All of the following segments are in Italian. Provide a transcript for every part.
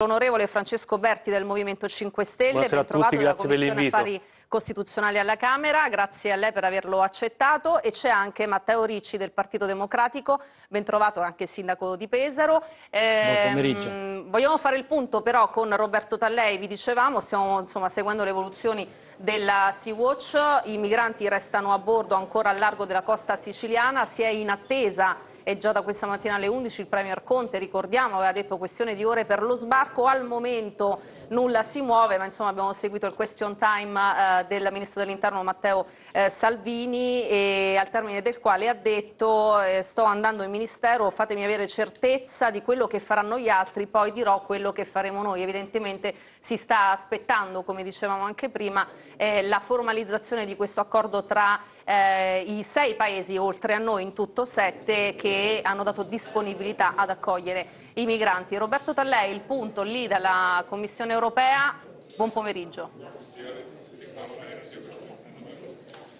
L'onorevole Francesco Berti del Movimento 5 Stelle, Buonasera ben trovato tutti, dalla Commissione Affari Costituzionali alla Camera, grazie a lei per averlo accettato e c'è anche Matteo Ricci del Partito Democratico, ben trovato anche sindaco di Pesaro. Eh, Buon ehm, pomeriggio. vogliamo fare il punto però con Roberto Tallei, vi dicevamo, stiamo insomma, seguendo le evoluzioni della Sea-Watch, i migranti restano a bordo ancora al largo della costa siciliana, si è in attesa e già da questa mattina alle 11 il Premier Conte, ricordiamo, aveva detto questione di ore per lo sbarco, al momento nulla si muove, ma insomma abbiamo seguito il question time eh, del Ministro dell'Interno Matteo eh, Salvini e al termine del quale ha detto eh, sto andando in Ministero, fatemi avere certezza di quello che faranno gli altri, poi dirò quello che faremo noi. Evidentemente si sta aspettando, come dicevamo anche prima, eh, la formalizzazione di questo accordo tra eh, i sei paesi oltre a noi, in tutto sette, che hanno dato disponibilità ad accogliere i migranti. Roberto Tallei, il punto lì dalla Commissione europea, buon pomeriggio.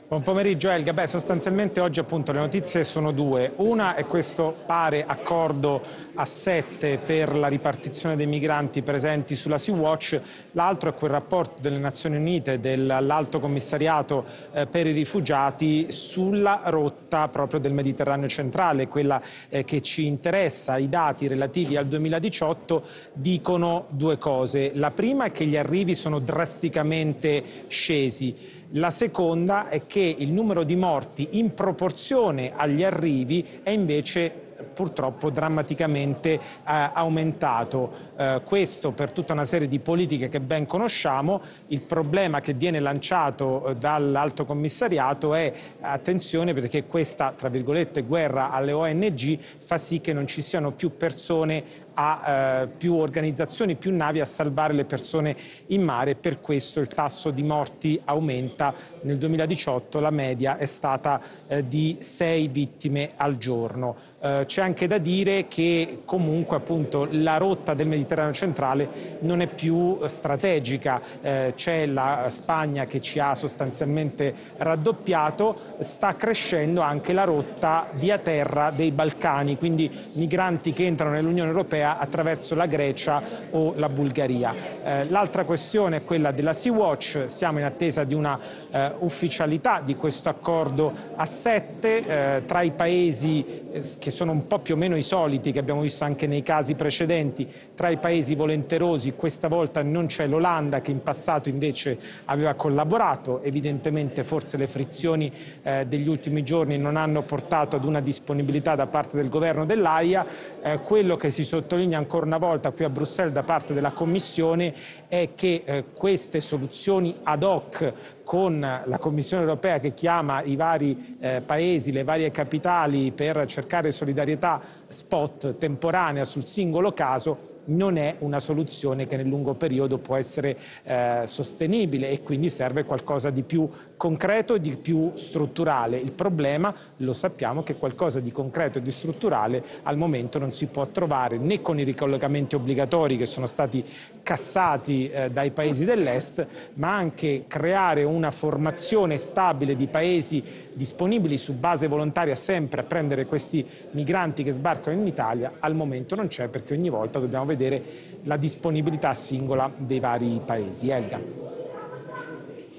Buon pomeriggio Elga, Beh, sostanzialmente oggi appunto le notizie sono due, una è questo pare accordo a sette per la ripartizione dei migranti presenti sulla Sea-Watch, l'altro è quel rapporto delle Nazioni Unite dell'Alto Commissariato eh, per i rifugiati sulla rotta proprio del Mediterraneo centrale, quella eh, che ci interessa, i dati relativi al 2018 dicono due cose, la prima è che gli arrivi sono drasticamente scesi, la seconda è che il numero di morti in proporzione agli arrivi è invece purtroppo drammaticamente eh, aumentato. Eh, questo per tutta una serie di politiche che ben conosciamo. Il problema che viene lanciato eh, dall'Alto Commissariato è attenzione perché questa, tra virgolette, guerra alle ONG fa sì che non ci siano più persone a eh, più organizzazioni, più navi a salvare le persone in mare per questo il tasso di morti aumenta. Nel 2018 la media è stata eh, di sei vittime al giorno. Eh, c'è anche da dire che comunque appunto la rotta del Mediterraneo centrale non è più strategica, eh, c'è la Spagna che ci ha sostanzialmente raddoppiato, sta crescendo anche la rotta via terra dei Balcani, quindi migranti che entrano nell'Unione Europea europea attraverso la Grecia o la Bulgaria. Eh, l'altra questione è quella della Sea-Watch, siamo in attesa di una eh, ufficialità di questo accordo a sette eh, tra i paesi eh, che sono un po' più o meno i soliti che abbiamo visto anche nei casi precedenti, tra i paesi volenterosi questa volta non c'è l'Olanda che in passato invece aveva collaborato, evidentemente forse le frizioni eh, degli ultimi giorni non hanno portato ad una disponibilità da parte del governo dell'AIA, eh, quello che si sottolinea sottolinea ancora una volta qui a Bruxelles da parte della Commissione è che eh, queste soluzioni ad hoc con la Commissione europea che chiama i vari eh, paesi, le varie capitali per cercare solidarietà spot temporanea sul singolo caso non è una soluzione che nel lungo periodo può essere eh, sostenibile e quindi serve qualcosa di più concreto e di più strutturale. Il problema, lo sappiamo, che qualcosa di concreto e di strutturale al momento non si può trovare né con i ricollocamenti obbligatori che sono stati cassati eh, dai paesi dell'Est, ma anche creare un una formazione stabile di paesi disponibili su base volontaria sempre a prendere questi migranti che sbarcano in Italia, al momento non c'è perché ogni volta dobbiamo vedere la disponibilità singola dei vari paesi. Elga.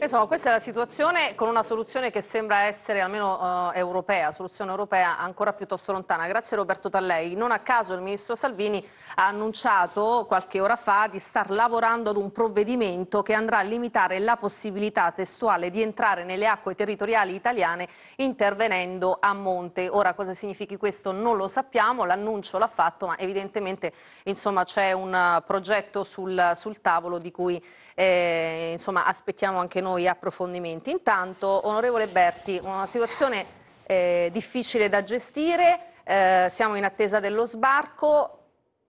Insomma, questa è la situazione con una soluzione che sembra essere almeno eh, europea, soluzione europea ancora piuttosto lontana. Grazie Roberto Tallei. Non a caso il ministro Salvini ha annunciato qualche ora fa di star lavorando ad un provvedimento che andrà a limitare la possibilità testuale di entrare nelle acque territoriali italiane intervenendo a monte. Ora cosa significhi questo non lo sappiamo, l'annuncio l'ha fatto, ma evidentemente c'è un progetto sul, sul, tavolo di cui eh, insomma, aspettiamo anche noi noi approfondimenti. Intanto, onorevole Berti, una situazione eh, difficile da gestire, eh, siamo in attesa dello sbarco,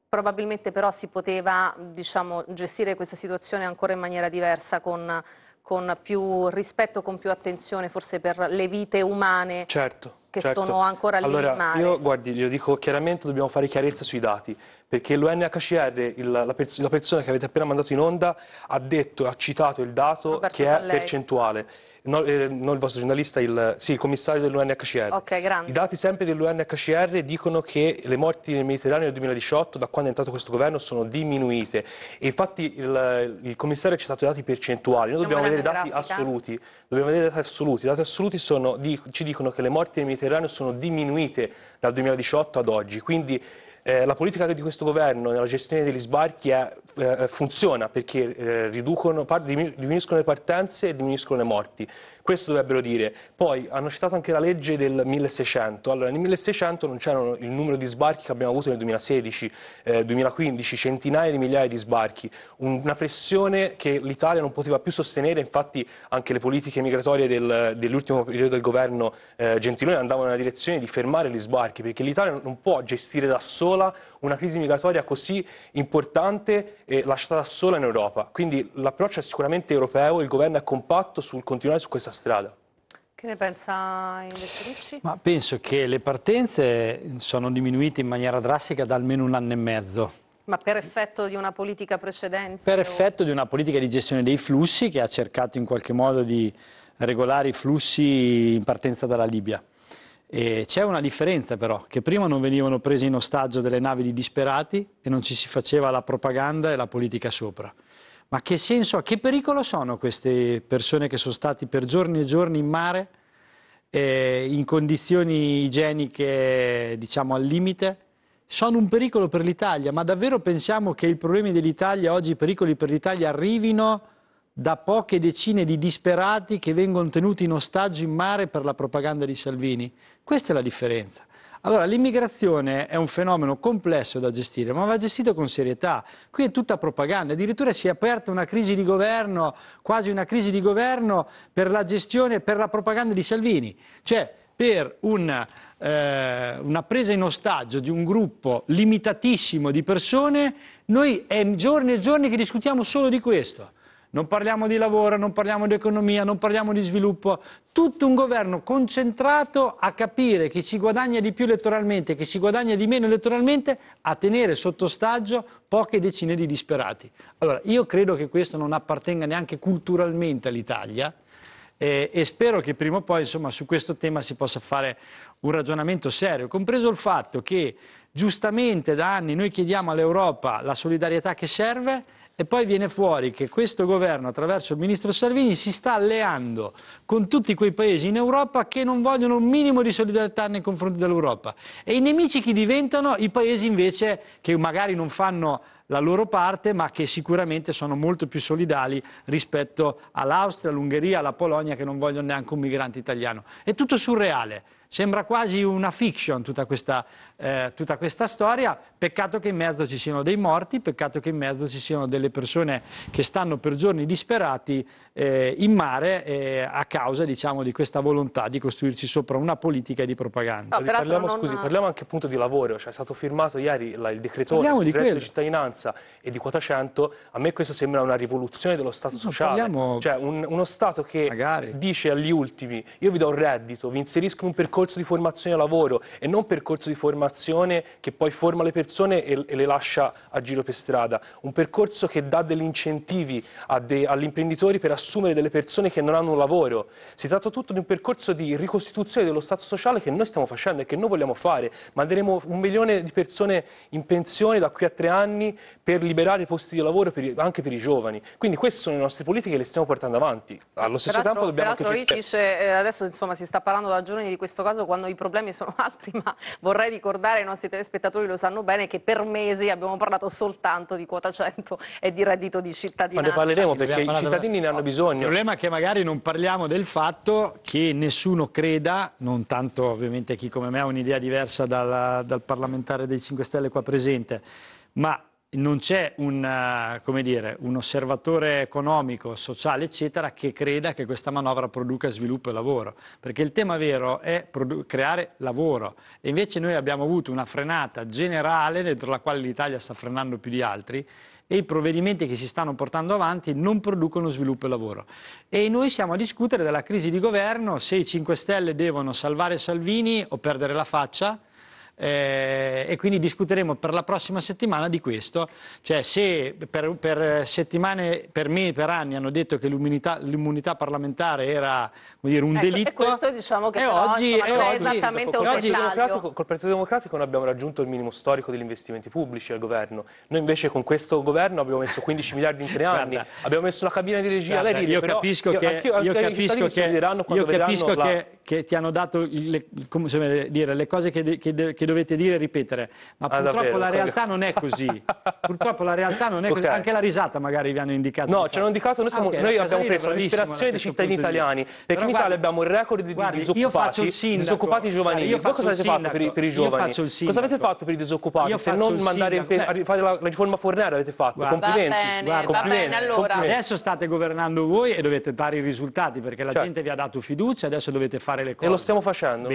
probabilmente però si poteva diciamo, gestire questa situazione ancora in maniera diversa con, con più rispetto, con più attenzione forse per le vite umane certo che certo. sono ancora lì allora, in mare. Io, guardi, glielo dico chiaramente, dobbiamo fare chiarezza sui dati, perché l'UNHCR, la, pers la, persona che avete appena mandato in onda, ha detto, ha citato il dato Roberto che è percentuale. Non, eh, non, il vostro giornalista, il, sì, il commissario dell'UNHCR. Okay, I dati sempre dell'UNHCR dicono che le morti nel Mediterraneo nel 2018, da quando è entrato questo governo, sono diminuite. E infatti il, il commissario ha citato i dati percentuali, noi dobbiamo vedere dati assoluti. Dobbiamo vedere dati assoluti. I dati assoluti sono, di, ci dicono che le morti nel Mediterraneo Mediterraneo sono diminuite dal 2018 ad oggi, quindi eh, la politica di questo governo nella gestione degli sbarchi è, eh, funziona perché eh, riducono, diminuiscono le partenze e diminuiscono le morti. Questo dovrebbero dire. Poi hanno citato anche la legge del 1600. Allora, nel 1600 non c'erano il numero di sbarchi che abbiamo avuto nel 2016, eh, 2015, centinaia di migliaia di sbarchi, una pressione che l'Italia non poteva più sostenere, infatti anche le politiche migratorie del, dell'ultimo periodo del governo eh, Gentiloni andavano nella direzione di fermare gli sbarchi, perché l'Italia non può gestire da sola una crisi migratoria così importante e lasciata sola in Europa. Quindi l'approccio è sicuramente europeo, il governo è compatto sul continuare su questa strada. Che ne pensa Investoricci? Ma penso che le partenze sono diminuite in maniera drastica da almeno un anno e mezzo. Ma per effetto di una politica precedente? Per o... effetto di una politica di gestione dei flussi che ha cercato in qualche modo di regolare i flussi in partenza dalla Libia c'è una differenza però, che prima non venivano prese in ostaggio delle navi di disperati e non ci si faceva la propaganda e la politica sopra. Ma che senso ha, che pericolo sono queste persone che sono stati per giorni e giorni in mare, eh, in condizioni igieniche diciamo al limite? Sono un pericolo per l'Italia, ma davvero pensiamo che i problemi dell'Italia oggi, i pericoli per l'Italia arrivino da poche decine di disperati che vengono tenuti in ostaggio in mare per la propaganda di Salvini? Questa è la differenza. Allora, l'immigrazione è un fenomeno complesso da gestire, ma va gestito con serietà. Qui è tutta propaganda, addirittura si è aperta una crisi di governo, quasi una crisi di governo per la gestione, per la propaganda di Salvini. Cioè, per una, eh, una presa in ostaggio di un gruppo limitatissimo di persone, noi è giorni e giorni che discutiamo solo di questo non parliamo di lavoro, non parliamo di economia, non parliamo di sviluppo. Tutto un governo concentrato a capire chi ci guadagna di più elettoralmente, chi ci guadagna di meno elettoralmente, a tenere sotto ostaggio poche decine di disperati. Allora, io credo che questo non appartenga neanche culturalmente all'Italia. Eh, e spero che prima o poi insomma, su questo tema si possa fare un ragionamento serio, compreso il fatto che giustamente da anni noi chiediamo all'Europa la solidarietà che serve, e poi viene fuori che questo governo, attraverso il ministro Salvini, si sta alleando con tutti quei paesi in Europa che non vogliono un minimo di solidarietà nei confronti dell'Europa. E i nemici chi diventano? I paesi invece che magari non fanno la loro parte, ma che sicuramente sono molto più solidali rispetto all'Austria, all'Ungheria, alla Polonia, che non vogliono neanche un migrante italiano. È tutto surreale. Sembra quasi una fiction tutta questa, eh, tutta questa storia, peccato che in mezzo ci siano dei morti, peccato che in mezzo ci siano delle persone che stanno per giorni disperati eh, in mare eh, a causa diciamo, di questa volontà di costruirci sopra una politica di propaganda. No, parliamo, non... scusi, parliamo, anche appunto di lavoro, cioè, è stato firmato ieri la, il decreto di di cittadinanza e di quota 100, a me questo sembra una rivoluzione dello Stato no, sociale, parliamo... cioè un, uno Stato che Magari. dice agli ultimi io vi do un reddito, vi inserisco in un percorso percorso di formazione lavoro e non percorso di formazione che poi forma le persone e, e le lascia a giro per strada. Un percorso che dà degli incentivi de, agli imprenditori per assumere delle persone che non hanno un lavoro. Si tratta tutto di un percorso di ricostituzione dello Stato sociale che noi stiamo facendo e che noi vogliamo fare. Manderemo un milione di persone in pensione da qui a tre anni per liberare i posti di lavoro per, anche per i giovani. Quindi queste sono le nostre politiche e le stiamo portando avanti. Allo stesso peraltro, tempo dobbiamo peraltro, anche... Peraltro eh, adesso insomma, si sta parlando da giorni di questo caso caso quando i problemi sono altri, ma vorrei ricordare i nostri telespettatori, lo sanno bene, che per mesi abbiamo parlato soltanto di quota 100 e di reddito di cittadinanza. Ma ne parleremo perché i cittadini ne hanno bisogno. Il problema è che magari non parliamo del fatto che nessuno creda, non tanto ovviamente chi come me ha un'idea diversa dal, dal parlamentare dei 5 Stelle qua presente, ma non c'è un, eh, dire, un, osservatore economico, sociale, eccetera, che creda che questa manovra produca sviluppo e lavoro, perché il tema vero è creare lavoro e invece noi abbiamo avuto una frenata generale dentro la quale l'Italia sta frenando più di altri e i provvedimenti che si stanno portando avanti non producono sviluppo e lavoro. E noi siamo a discutere della crisi di governo, se i 5 Stelle devono salvare Salvini o perdere la faccia, eh, e quindi discuteremo per la prossima settimana di questo, cioè se per, per settimane, per me, per anni hanno detto che l'immunità parlamentare era dire, un ecco, delitto, e questo diciamo che però, oggi, insomma, non è esattamente un oggi, dettaglio. Col Partito Democratico non abbiamo raggiunto il minimo storico degli investimenti pubblici al governo, noi invece con questo governo abbiamo messo 15 miliardi in tre anni, Guarda. abbiamo messo la cabina di regia, Guarda, lei ride, io capisco che, anche io, anche io capisco che, io capisco che, la... che, ti hanno dato le, come, dire, le cose che, de, che, che dovete dire e ripetere, ma ah, purtroppo davvero? la realtà non è così. purtroppo la realtà non è così. Anche la risata magari vi hanno indicato. No, ci hanno indicato, noi, ah, siamo, ah, okay, noi abbiamo preso l'ispirazione dei cittadini italiani, perché Però in Italia abbiamo un record di guardi, disoccupati, sindaco, disoccupati giovanili. Io faccio cosa avete sindaco, fatto per i, per i giovani? Cosa avete fatto per i disoccupati? Se non mandare in pensione, fare la riforma Fornero avete fatto, complimenti. Bene, allora. Adesso state governando voi e dovete dare i risultati perché la certo. gente vi ha dato fiducia, adesso dovete fare le cose. E lo stiamo facendo,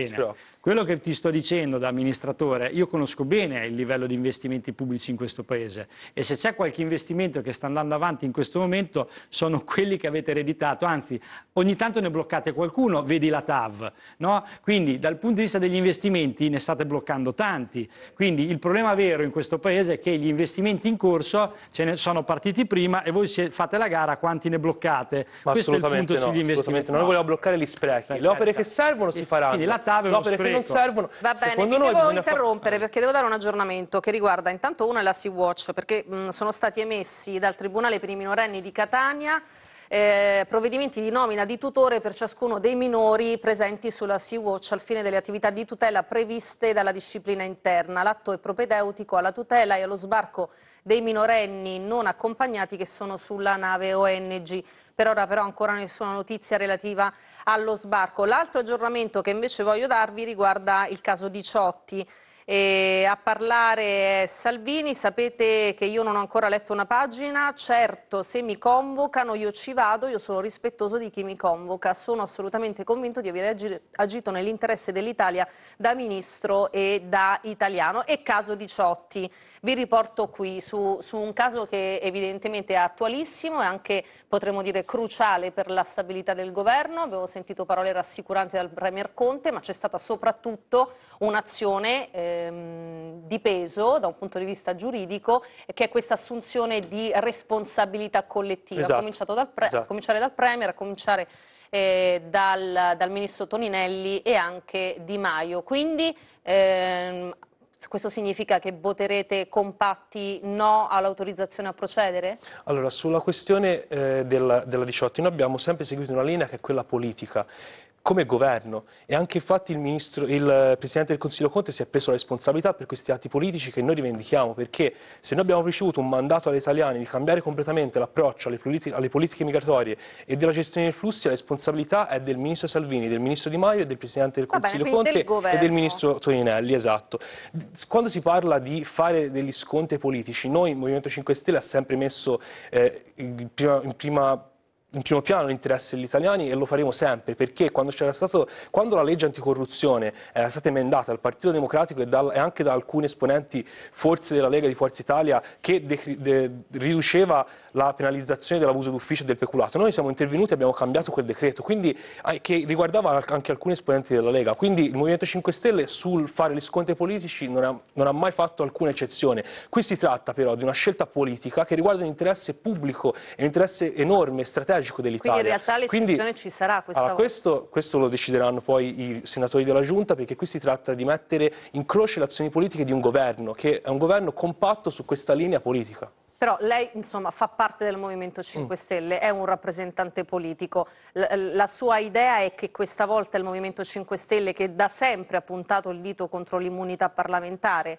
Quello che ti sto dicendo da amministratore amministratore, io conosco bene il livello di investimenti pubblici in questo Paese e se c'è qualche investimento che sta andando avanti in questo momento sono quelli che avete ereditato, anzi ogni tanto ne bloccate qualcuno, vedi la TAV, no? quindi dal punto di vista degli investimenti ne state bloccando tanti, quindi il problema vero in questo Paese è che gli investimenti in corso ce ne sono partiti prima e voi fate la gara quanti ne bloccate, Ma questo è il punto no, sugli investimenti. No. Noi vogliamo bloccare gli sprechi, le opere che servono si faranno, le opere spreco. che non servono, Va bene, secondo noi bisogna interrompere perché devo dare un aggiornamento che riguarda intanto una è la Sea-Watch perché mh, sono stati emessi dal Tribunale per i minorenni di Catania eh, provvedimenti di nomina di tutore per ciascuno dei minori presenti sulla Sea-Watch al fine delle attività di tutela previste dalla disciplina interna. L'atto è propedeutico alla tutela e allo sbarco dei minorenni non accompagnati che sono sulla nave ONG. Per ora però ancora nessuna notizia relativa allo sbarco. L'altro aggiornamento che invece voglio darvi riguarda il caso di Ciotti. E a parlare Salvini, sapete che io non ho ancora letto una pagina, certo se mi convocano io ci vado, io sono rispettoso di chi mi convoca, sono assolutamente convinto di aver agito nell'interesse dell'Italia da ministro e da italiano e caso 18. Vi riporto qui su, su un caso che evidentemente è attualissimo e anche potremmo dire cruciale per la stabilità del governo. Avevo sentito parole rassicuranti dal Premier Conte, ma c'è stata soprattutto un'azione ehm, di peso da un punto di vista giuridico che è questa assunzione di responsabilità collettiva, esatto. dal esatto. a cominciare dal Premier, a cominciare eh, dal, dal, Ministro Toninelli e anche Di Maio. Quindi ehm, questo significa che voterete compatti no all'autorizzazione a procedere? Allora, sulla questione eh, della, della 18 noi abbiamo sempre seguito una linea che è quella politica come governo e anche infatti il, ministro, il, eh, Presidente del Consiglio Conte si è preso la responsabilità per questi atti politici che noi rivendichiamo perché se noi abbiamo ricevuto un mandato agli italiani di cambiare completamente l'approccio alle, alle, politiche migratorie e della gestione dei flussi la responsabilità è del Ministro Salvini, del Ministro Di Maio e del Presidente del Consiglio bene, Conte del e del Ministro Toninelli, esatto. Quando si parla di fare degli sconti politici, noi il Movimento 5 Stelle ha sempre messo eh, in prima, in prima in primo piano l'interesse degli italiani e lo faremo sempre perché quando, stato, quando la legge anticorruzione era stata emendata dal Partito Democratico e, dal, e, anche da alcuni esponenti forse della Lega di Forza Italia che de, de, riduceva la penalizzazione dell'abuso d'ufficio e del peculato, noi siamo intervenuti e abbiamo cambiato quel decreto quindi, ah, che riguardava anche alcuni esponenti della Lega. Quindi il Movimento 5 Stelle sul fare gli scontri politici non ha, non ha mai fatto alcuna eccezione. Qui si tratta però di una scelta politica che riguarda un interesse pubblico, e un interesse enorme, strategico strategico dell'Italia. Quindi in realtà l'eccezione Quindi, ci sarà questa allora, volta. Questo, questo, lo decideranno poi i senatori della Giunta perché qui si tratta di mettere in croce le azioni politiche di un governo che è un governo compatto su questa linea politica. Però lei insomma, fa parte del Movimento 5 mm. Stelle, è un rappresentante politico. L la sua idea è che questa volta il Movimento 5 Stelle, che da sempre ha puntato il dito contro l'immunità parlamentare,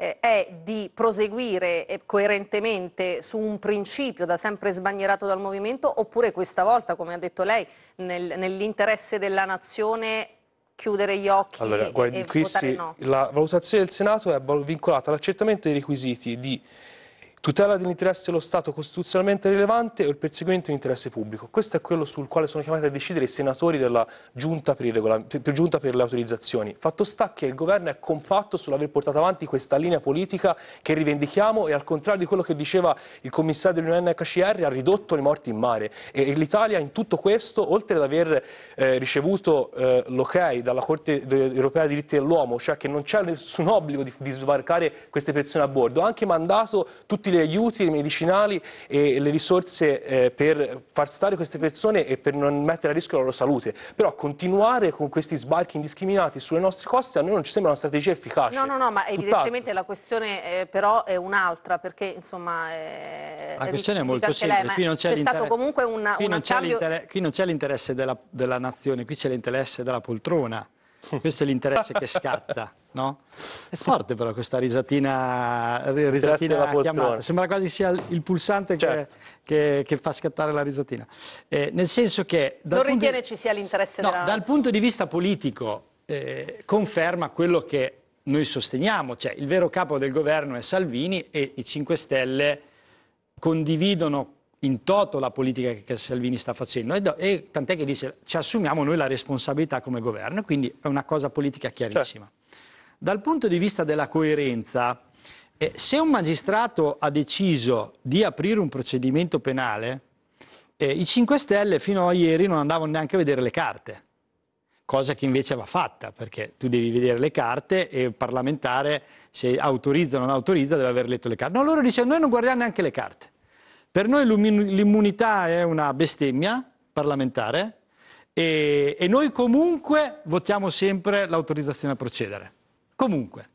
eh, è di proseguire eh, coerentemente su un principio da sempre sbandierato dal movimento oppure questa volta, come ha detto lei, nel, nell'interesse della nazione chiudere gli occhi allora, guardi, e, e qui votare sì, no? La valutazione del Senato è vincolata all'accertamento dei requisiti di tutela dell'interesse dello Stato costituzionalmente rilevante o il perseguimento di interesse pubblico. Questo è quello sul quale sono chiamati a decidere i senatori della giunta per, per giunta per, le autorizzazioni. Fatto sta che il governo è compatto sull'aver portato avanti questa linea politica che rivendichiamo e al contrario di quello che diceva il commissario dell'UNHCR ha ridotto le morti in mare e, l'Italia in tutto questo, oltre ad aver eh, ricevuto eh, l'ok dalla Corte europea dei diritti dell'uomo, cioè che non c'è nessun obbligo di, di sbarcare queste persone a bordo, ha anche mandato tutti tutti gli aiuti medicinali e le risorse eh, per far stare queste persone e per non mettere a rischio la loro salute. Però continuare con questi sbarchi indiscriminati sulle nostre coste a noi non ci sembra una strategia efficace. No, no, no, ma evidentemente la questione eh, però è un'altra, perché insomma... Eh, la questione è molto semplice, qui non c'è stato comunque un, qui, non qui non c'è l'interesse della, della nazione, qui c'è l'interesse della poltrona. Questo è l'interesse che scatta, no? È forte però questa risatina, risatina chiamata. Sembra quasi sia il pulsante certo. che, che, che, fa scattare la risatina. Eh, nel senso che... Non ritiene di... ci sia l'interesse no, della... Dal punto di vista politico eh, conferma quello che noi sosteniamo, cioè il vero capo del governo è Salvini e i 5 Stelle condividono in toto la politica che Salvini sta facendo e, e tant'è che dice ci assumiamo noi la responsabilità come governo, quindi è una cosa politica chiarissima. Certo. Dal punto di vista della coerenza, eh, se un magistrato ha deciso di aprire un procedimento penale, eh, i 5 Stelle fino a ieri non andavano neanche a vedere le carte, cosa che invece va fatta, perché tu devi vedere le carte e il parlamentare se autorizza o non autorizza deve aver letto le carte. No, loro dicono noi non guardiamo neanche le carte. Per noi l'immunità è una bestemmia parlamentare e, e noi comunque votiamo sempre l'autorizzazione a procedere. Comunque,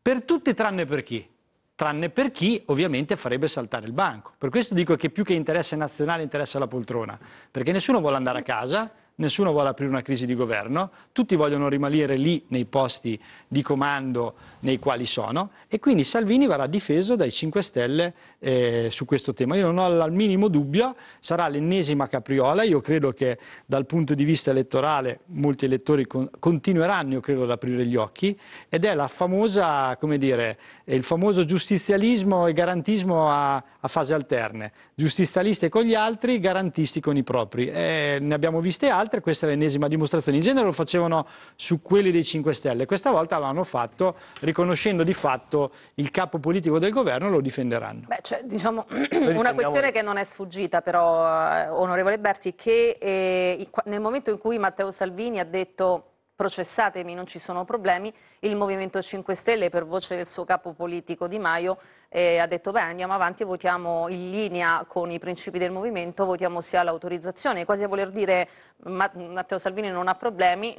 per tutti tranne per chi? tranne per chi ovviamente farebbe saltare il banco. Per questo dico che più che interesse nazionale interessa la poltrona, perché nessuno vuole andare a casa, nessuno vuole aprire una crisi di governo, tutti vogliono rimanere lì nei posti di comando nei quali sono e quindi Salvini verrà difeso dai 5 Stelle eh, su questo tema. Io non ho al minimo dubbio, sarà l'ennesima capriola, io credo che dal punto di vista elettorale molti elettori con continueranno, io credo, ad aprire gli occhi ed è la famosa, come dire, il famoso giustizialismo e garantismo a, a fase alterne, giustizialisti con gli altri, garantisti con i propri. Eh, ne abbiamo viste altre altre, questa è l'ennesima dimostrazione. In genere lo facevano su quelli dei 5 Stelle, questa volta l'hanno fatto riconoscendo di fatto il capo politico del governo e lo difenderanno. Beh, cioè, diciamo, una questione che non è sfuggita però, eh, onorevole Berti, che eh, nel momento in cui Matteo Salvini ha detto processatemi, non ci sono problemi, il Movimento 5 Stelle per voce del suo capo politico Di Maio eh, ha detto beh andiamo avanti e votiamo in linea con i principi del Movimento, votiamo sia l'autorizzazione, quasi a voler dire ma, Matteo Salvini non ha problemi,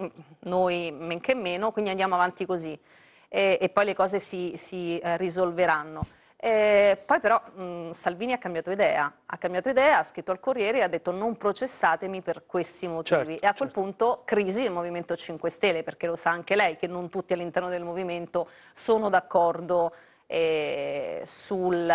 noi men che meno, quindi andiamo avanti così e, e poi le cose si, si eh, risolveranno. Eh, poi però mh, Salvini ha cambiato idea, ha cambiato idea, ha scritto al Corriere e ha detto non processatemi per questi motivi. Certo, e a quel certo. punto crisi del Movimento 5 Stelle, perché lo sa anche lei che non tutti all'interno del Movimento sono d'accordo eh, sul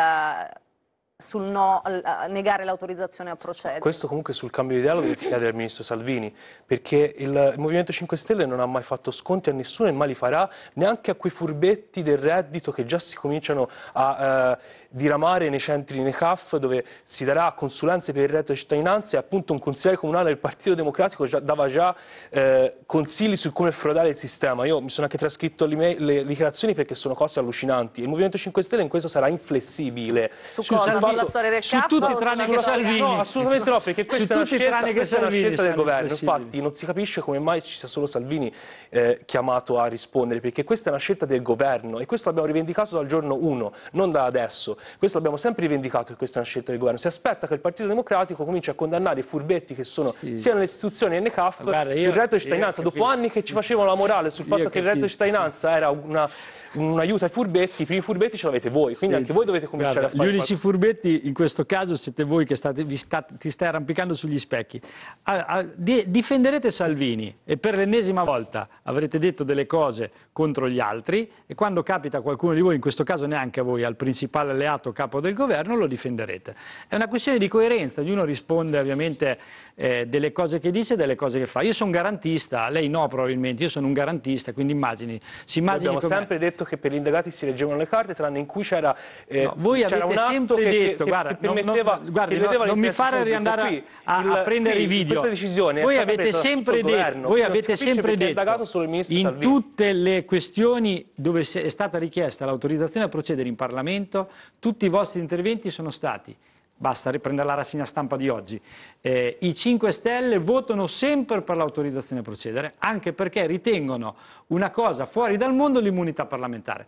sul no, negare l'autorizzazione a procedere. Questo comunque sul cambio di dialogo dovete chiedere al Ministro Salvini, perché il, Movimento 5 Stelle non ha mai fatto sconti a nessuno e mai li farà, neanche a quei furbetti del reddito che già si cominciano a eh, diramare nei centri, nei CAF, dove si darà consulenze per il reddito di cittadinanza e appunto un consigliere comunale del Partito Democratico già, dava già eh, consigli su come frodare il sistema. Io mi sono anche trascritto le dichiarazioni perché sono cose allucinanti. Il Movimento 5 Stelle in questo sarà inflessibile. Su cosa? sulla storia del su tutti tranne che Salvini. No, assolutamente no, perché questa è una scelta, questa è una scelta del governo. Infatti non si capisce come mai ci sia solo Salvini eh, chiamato a rispondere, perché questa è una scelta del governo e questo l'abbiamo rivendicato dal giorno 1, non da adesso. Questo l'abbiamo sempre rivendicato che questa è una scelta del governo. Si aspetta che il Partito Democratico cominci a condannare i furbetti che sono sì. sia nelle istituzioni che NCAF Guarda, sul reddito di cittadinanza, dopo anni che ci facevano la morale sul fatto che il reddito di cittadinanza era un aiuto ai furbetti, i primi furbetti ce l'avete voi, quindi sì. anche voi dovete cominciare Guarda, a fare. Gli unici furbetti effetti in questo caso siete voi che state, vi sta, ti stai arrampicando sugli specchi. A, a, di, difenderete Salvini e per l'ennesima volta avrete detto delle cose contro gli altri e quando capita qualcuno di voi, in questo caso neanche a voi, al principale alleato capo del governo, lo difenderete. È una questione di coerenza, ognuno risponde ovviamente eh, delle cose che dice e delle cose che fa. Io sono garantista, lei no probabilmente, io sono un garantista, quindi immagini. Si immagini Noi abbiamo sempre detto che per gli indagati si leggevano le carte, tranne in cui c'era, eh, no, voi c'era un atto detto detto, che, guarda, che permetteva, non, guardi, che no, non mi fare riandare qui, a, il, prendere qui, i video. Questa decisione voi avete sempre detto, voi avete sempre detto in tutte le questioni dove è stata richiesta l'autorizzazione a procedere in Parlamento, tutti i vostri interventi sono stati basta riprendere la rassegna stampa di oggi, eh, i 5 Stelle votano sempre per l'autorizzazione a procedere, anche perché ritengono una cosa fuori dal mondo l'immunità parlamentare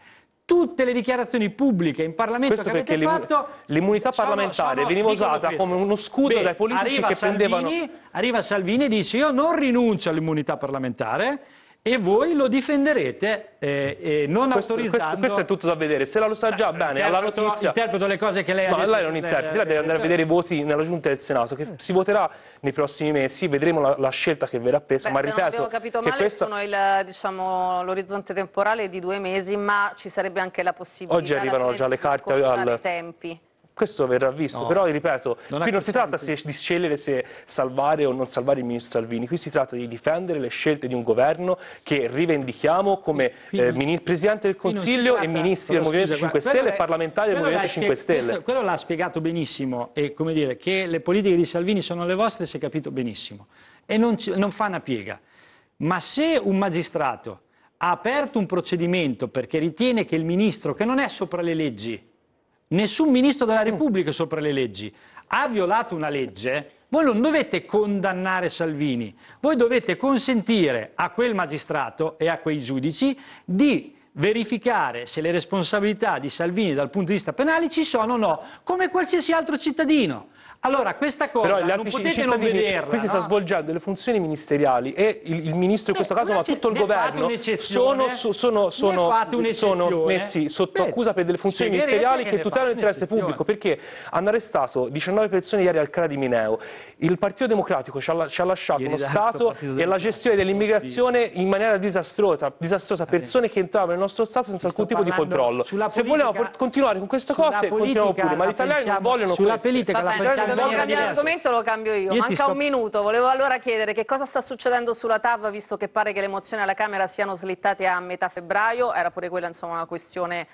tutte le dichiarazioni pubbliche in Parlamento questo che avete fatto l'immunità parlamentare sono, sono, veniva usata come uno scudo Beh, dai politici che Salvini, prendevano arriva Salvini e dice io non rinuncio all'immunità parlamentare e voi lo difenderete eh, eh, non questo, autorizzando... Questo, questo, è tutto da vedere, se la lo sa già eh, bene alla notizia... Interpreto le cose che lei ha no, detto. lei non interpreta, lei deve andare a vedere i voti nella Giunta del Senato, che si voterà nei prossimi mesi, vedremo la, la scelta che verrà presa, Beh, ma ripeto... non abbiamo capito male, questa... sono diciamo, l'orizzonte temporale di due mesi, ma ci sarebbe anche la possibilità... Oggi arrivano già le carte al... tempi questo verrà visto. No. Però, ripeto, non qui non si tratta se, di scegliere se salvare o non salvare il ministro Salvini, qui si tratta di difendere le scelte di un governo che rivendichiamo come quindi, eh, Presidente del Consiglio tratta, e ministri del Movimento scusa, 5 Stelle e parlamentari del Movimento 5 Stelle. Questo, quello l'ha spiegato benissimo e come dire che le politiche di Salvini sono le vostre si è capito benissimo e non, non fa una piega. Ma se un magistrato ha aperto un procedimento perché ritiene che il ministro, che non è sopra le leggi, nessun ministro della mm. Repubblica sopra le leggi, ha violato una legge, voi non dovete condannare Salvini, voi dovete consentire a quel magistrato e a quei giudici di verificare se le responsabilità di Salvini dal punto di vista penale ci sono o no, come qualsiasi altro cittadino. Allora, questa cosa Però, non potete non vederla. Qui si no? sta svolgendo le funzioni ministeriali e il, il ministro in eh, questo caso, ma tutto il governo, fate sono, sono, sono, sono messi sotto Beh, accusa per delle funzioni ministeriali che, che tutelano l'interesse pubblico, perché hanno arrestato 19 persone ieri al CRA di Mineo. Il Partito Democratico ci ha, ci ha lasciato ieri uno Stato e la gestione dell'immigrazione in maniera disastrosa, disastrosa eh. persone che entravano nel nostro Stato senza alcun tipo di controllo. Se politica, vogliamo continuare con queste cose, continuiamo pure, ma gli italiani non vogliono sulla questo. Politica, la pensiamo dobbiamo cambiare argomento, lo cambio io. io Manca sto... un minuto. Volevo allora chiedere che cosa sta succedendo sulla TAV, visto che pare che le mozioni alla Camera siano slittate a metà febbraio. Era pure quella, insomma, una questione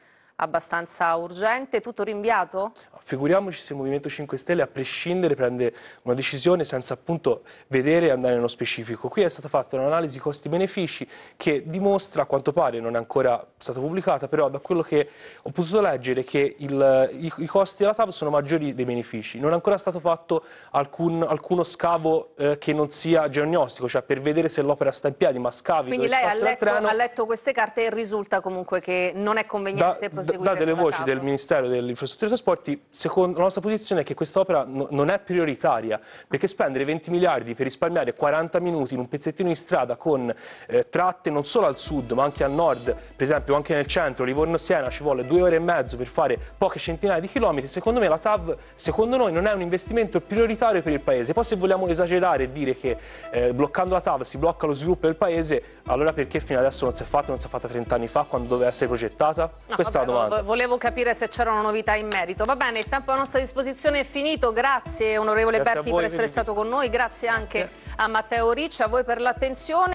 abbastanza urgente. Tutto rinviato? Figuriamoci se il Movimento 5 Stelle a prescindere prende una decisione senza appunto vedere e andare nello specifico. Qui è stata fatta un'analisi costi-benefici che dimostra, a quanto pare non è ancora stata pubblicata, però da quello che ho potuto leggere che il, i, i, costi della TAP sono maggiori dei benefici. Non è ancora stato fatto alcun, alcuno scavo eh, che non sia geognostico, cioè per vedere se l'opera sta in piedi, ma scavi Quindi lei ha letto, ha letto, queste carte e risulta comunque che non è conveniente da, proseguire date le voci del Ministero delle Infrastrutture e Trasporti, secondo la nostra posizione è che questa opera non è prioritaria, perché spendere 20 miliardi per risparmiare 40 minuti in un pezzettino di strada con eh, tratte non solo al sud ma anche al nord, per esempio anche nel centro, Livorno-Siena ci vuole due ore e mezzo per fare poche centinaia di chilometri, secondo me la TAV, secondo noi, non è un investimento prioritario per il Paese. Poi se vogliamo esagerare e dire che eh, bloccando la TAV si blocca lo sviluppo del Paese, allora perché fino adesso non si è fatta, non si è fatta 30 anni fa quando doveva essere progettata? No, Questa vabbè, è la volevo capire se c'erano novità in merito. Va bene, il tempo a nostra disposizione è finito. Grazie onorevole grazie Berti voi, per essere stato con noi, grazie anche eh. a Matteo Ricci, a voi per l'attenzione.